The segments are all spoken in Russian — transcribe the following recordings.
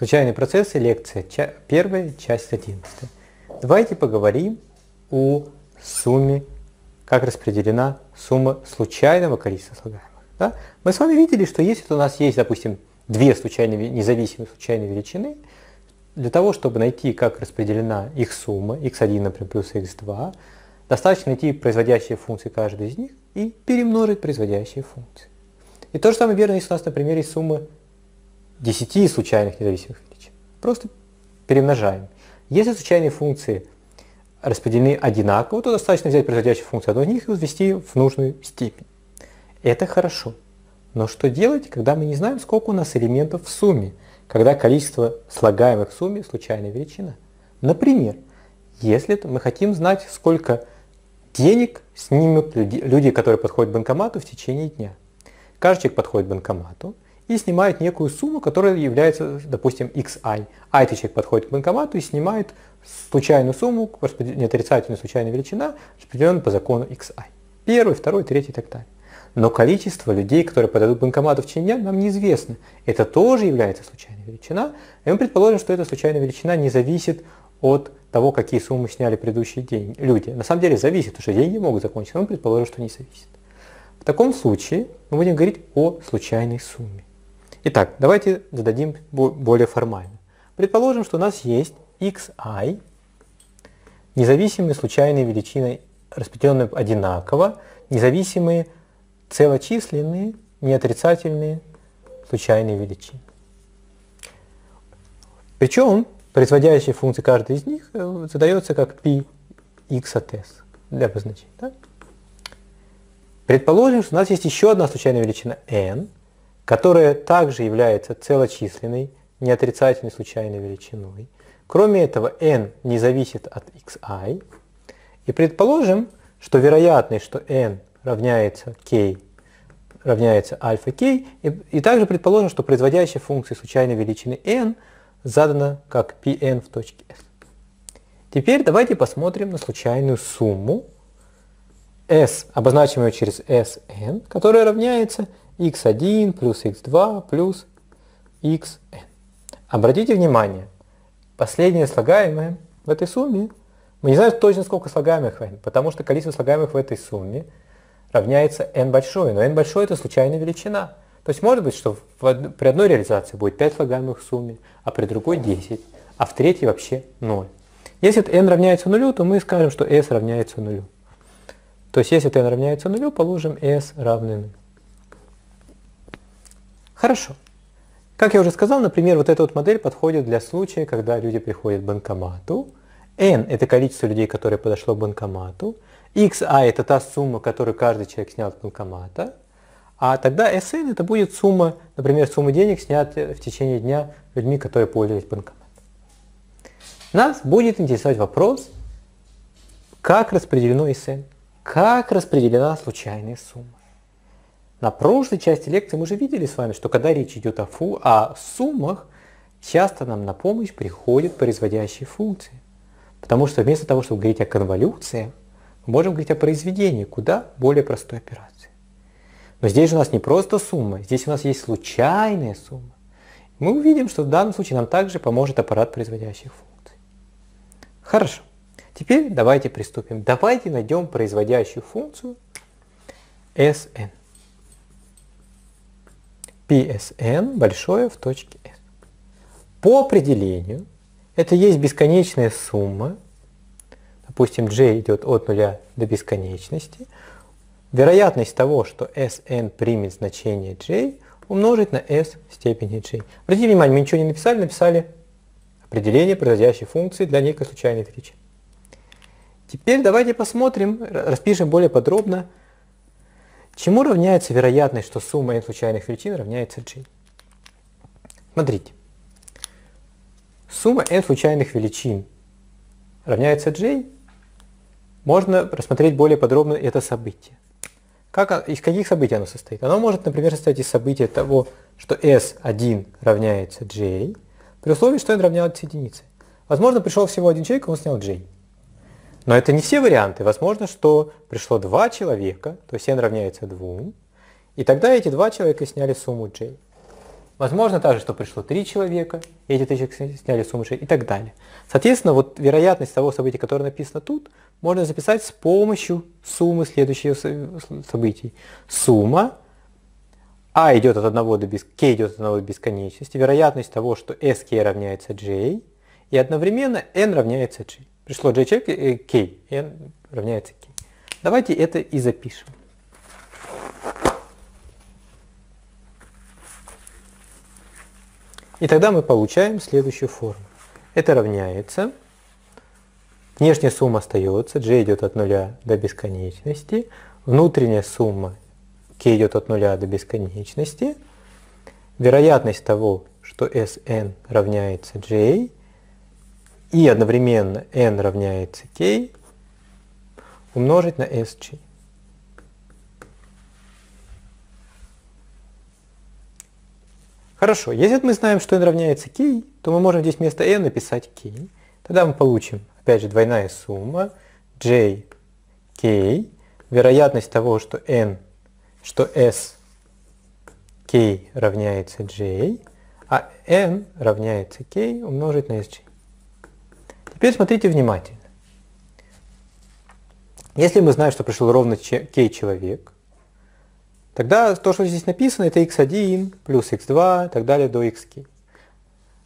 Случайный процесс и лекция первая часть 11. Давайте поговорим о сумме, как распределена сумма случайного количества слагаемых. Да? Мы с вами видели, что если у нас есть, допустим, две случайные, независимые случайные величины, для того, чтобы найти, как распределена их сумма, x1, например, плюс x2, достаточно найти производящие функции каждой из них и перемножить производящие функции. И то же самое верно, если у нас, например, есть сумма 10 случайных независимых величин. Просто перемножаем. Если случайные функции распределены одинаково, то достаточно взять производящую функцию одной из них и возвести в нужную степень. Это хорошо. Но что делать, когда мы не знаем, сколько у нас элементов в сумме, когда количество слагаемых в сумме случайная величина? Например, если мы хотим знать, сколько денег снимут люди, люди которые подходят к банкомату в течение дня. Каждый человек подходит к банкомату – и снимает некую сумму, которая является, допустим, xi. А этот человек подходит к банкомату и снимает случайную сумму, не отрицательная случайная величина, распределенная по закону xi. Первый, второй, третий и так далее. Но количество людей, которые подойдут к банкомату в течение дня, нам неизвестно. Это тоже является случайной величина. И мы предположим, что эта случайная величина не зависит от того, какие суммы сняли предыдущие день, люди. На самом деле зависит, потому что деньги могут закончиться, но мы предположим, что не зависит. В таком случае мы будем говорить о случайной сумме. Итак, давайте зададим более формально. Предположим, что у нас есть xi, независимые случайные величины, распределенные одинаково, независимые целочисленные, неотрицательные случайные величины. Причем производящая функция каждой из них э, задается как π x от s для обозначения. Да? Предположим, что у нас есть еще одна случайная величина n – которая также является целочисленной, неотрицательной случайной величиной. Кроме этого, n не зависит от xi. И предположим, что вероятность, что n равняется k равняется альфа k, и, и также предположим, что производящая функция случайной величины n задана как pn в точке s. Теперь давайте посмотрим на случайную сумму s, обозначенную через sn, которая равняется x1 плюс x2 плюс xn. Обратите внимание, последнее слагаемое в этой сумме, мы не знаем точно сколько слагаемых n, потому что количество слагаемых в этой сумме равняется n большой, но n большое это случайная величина. То есть может быть, что в, при одной реализации будет 5 слагаемых в сумме, а при другой 10, а в третьей вообще 0. Если n равняется нулю, то мы скажем, что s равняется нулю. То есть если n равняется нулю, положим s равное нулю. Хорошо. Как я уже сказал, например, вот эта вот модель подходит для случая, когда люди приходят к банкомату, n – это количество людей, которые подошло к банкомату, xi а – это та сумма, которую каждый человек снял с банкомата, а тогда sn – это будет сумма, например, сумма денег, снятая в течение дня людьми, которые пользовались банкоматом. Нас будет интересовать вопрос, как распределено sn, как распределена случайная сумма. На прошлой части лекции мы уже видели с вами, что когда речь идет о, фу, о суммах, часто нам на помощь приходят производящие функции. Потому что вместо того, чтобы говорить о конволюции, мы можем говорить о произведении, куда более простой операции. Но здесь же у нас не просто сумма, здесь у нас есть случайная сумма. Мы увидим, что в данном случае нам также поможет аппарат производящих функций. Хорошо. Теперь давайте приступим. Давайте найдем производящую функцию Sn. PSN большое в точке S. По определению это есть бесконечная сумма, допустим, J идет от нуля до бесконечности, вероятность того, что Sn примет значение J, умножить на S в степени J. Обратите внимание, мы ничего не написали, написали определение производящей функции для некой случайной величины. Теперь давайте посмотрим, распишем более подробно Чему равняется вероятность, что сумма n случайных величин равняется g? Смотрите. Сумма n случайных величин равняется j. Можно рассмотреть более подробно это событие. Как, из каких событий оно состоит? Оно может, например, состоять из события того, что s1 равняется j, при условии, что n равняется единице. Возможно, пришел всего один человек, и он снял j. Но это не все варианты. Возможно, что пришло два человека, то есть n равняется двум, и тогда эти два человека сняли сумму j. Возможно также, что пришло три человека, и эти три человека сняли сумму j и так далее. Соответственно, вот вероятность того события, которое написано тут, можно записать с помощью суммы следующих событий. Сумма а идет от 1 до бес... k идет от 1 до бесконечности, вероятность того, что sk равняется j, и одновременно n равняется j пришло JHK, k, n равняется k. Давайте это и запишем. И тогда мы получаем следующую форму. Это равняется, внешняя сумма остается, j идет от 0 до бесконечности, внутренняя сумма k идет от 0 до бесконечности, вероятность того, что sn равняется j, и одновременно n равняется k умножить на s sg. Хорошо, если мы знаем, что n равняется k, то мы можем здесь вместо n написать k. Тогда мы получим, опять же, двойная сумма j, k, вероятность того, что n, что s, k равняется j, а n равняется k умножить на sg. Теперь смотрите внимательно. Если мы знаем, что пришел ровно k человек, тогда то, что здесь написано, это x1 плюс x2 и так далее до xk.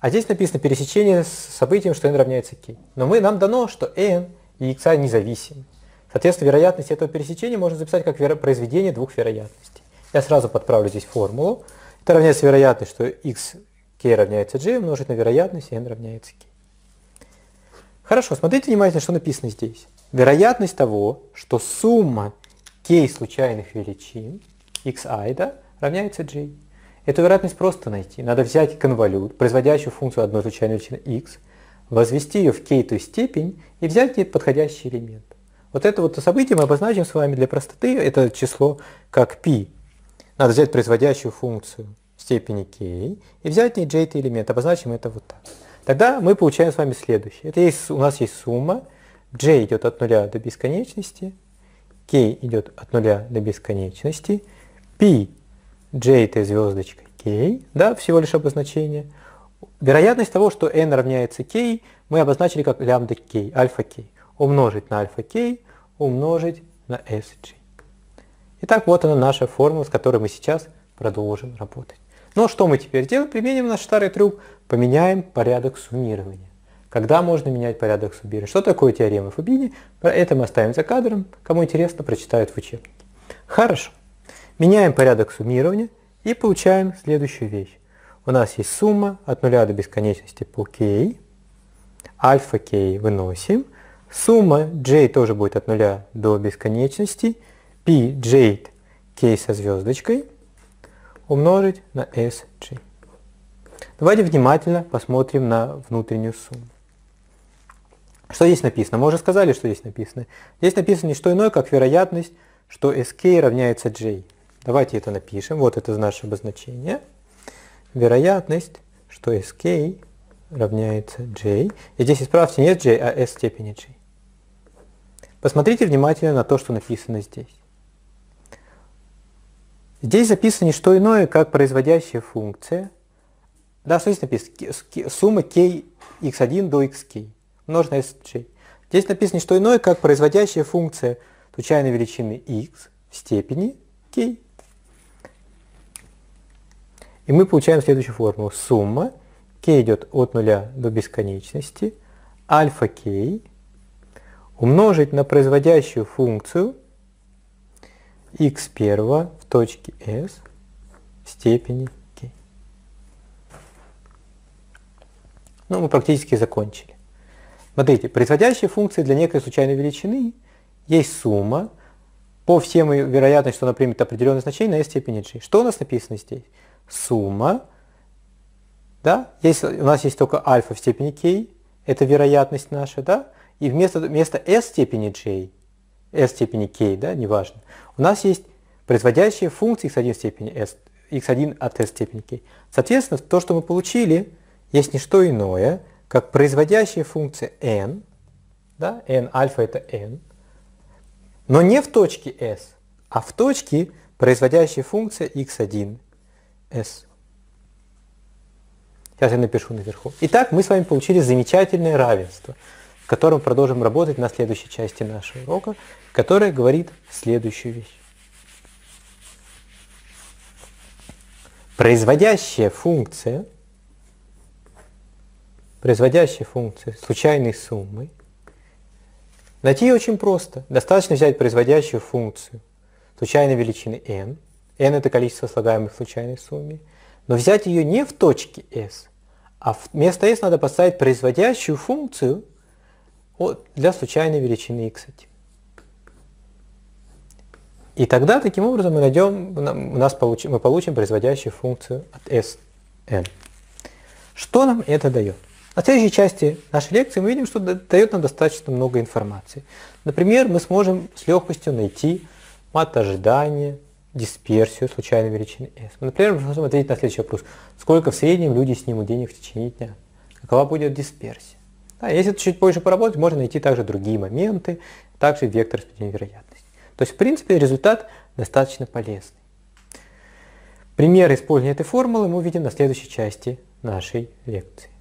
А здесь написано пересечение с событием, что n равняется k. Но мы, нам дано, что n и x независимы. Соответственно, вероятность этого пересечения можно записать как произведение двух вероятностей. Я сразу подправлю здесь формулу. Это равняется вероятность, что x k равняется g умножить на вероятность, и n равняется k. Хорошо, смотрите внимательно, что написано здесь. Вероятность того, что сумма k случайных величин, xi, да, равняется j. Эту вероятность просто найти. Надо взять конвалют, производящую функцию одной случайной величины x, возвести ее в k-тую степень и взять ей подходящий элемент. Вот это вот событие мы обозначим с вами для простоты, это число как π. Надо взять производящую функцию степени k и взять ей j-й элемент, обозначим это вот так. Тогда мы получаем с вами следующее. Это есть, у нас есть сумма, j идет от 0 до бесконечности, k идет от 0 до бесконечности, p, j это звездочка k, да, всего лишь обозначение. Вероятность того, что n равняется k, мы обозначили как лямбда k, альфа k, умножить на альфа k, умножить на sg. Итак, вот она наша формула, с которой мы сейчас продолжим работать. Но ну, а что мы теперь делаем? Применим наш старый трюк. Поменяем порядок суммирования. Когда можно менять порядок суммирования? Что такое теорема Фубини? Это мы оставим за кадром. Кому интересно, прочитают в учебнике. Хорошо. Меняем порядок суммирования и получаем следующую вещь. У нас есть сумма от нуля до бесконечности по k. Альфа k выносим. Сумма j тоже будет от нуля до бесконечности. P j k со звездочкой – умножить на SG. Давайте внимательно посмотрим на внутреннюю сумму. Что здесь написано? Мы уже сказали, что здесь написано. Здесь написано не что иное, как вероятность, что SK равняется J. Давайте это напишем. Вот это наше обозначение. Вероятность, что SK равняется J. И здесь исправьте не J, а S степени J. Посмотрите внимательно на то, что написано здесь. Здесь записано не что иное, как производящая функция. Да, что здесь написано? Сумма k x 1 до xk, умноженная s j. Здесь написано не что иное, как производящая функция случайной величины x в степени k. И мы получаем следующую формулу. Сумма k идет от нуля до бесконечности, альфа k умножить на производящую функцию x1 в точке S в степени k. Ну, мы практически закончили. Смотрите, производящие функции для некой случайной величины есть сумма по всем вероятность, что она примет определенное значение на s степени g. Что у нас написано здесь? Сумма, да, есть, у нас есть только альфа в степени k, это вероятность наша, да, и вместо, вместо s степени j s степени k, да, неважно. У нас есть производящие функции x1 степени s, x1 от s степени k. Соответственно, то, что мы получили, есть не что иное, как производящая функция n, да, n, альфа это n, но не в точке s, а в точке производящая функция x1 s. Сейчас я напишу наверху. Итак, мы с вами получили замечательное равенство которым продолжим работать на следующей части нашего урока, которая говорит следующую вещь. Производящая функция, производящая функция случайной суммы, найти ее очень просто. Достаточно взять производящую функцию случайной величины n, n это количество слагаемых в случайной сумме, но взять ее не в точке s, а вместо s надо поставить производящую функцию – для случайной величины x. И тогда таким образом мы найдем, у нас получим, мы получим производящую функцию от Sn. Что нам это дает? На следующей части нашей лекции мы видим, что дает нам достаточно много информации. Например, мы сможем с легкостью найти мат ожидания, дисперсию случайной величины S. Например, мы сможем ответить на следующий вопрос. Сколько в среднем люди снимут денег в течение дня? Какова будет дисперсия? Да, если чуть позже поработать, можно найти также другие моменты, также вектор распределения вероятности. То есть, в принципе, результат достаточно полезный. Пример использования этой формулы мы увидим на следующей части нашей лекции.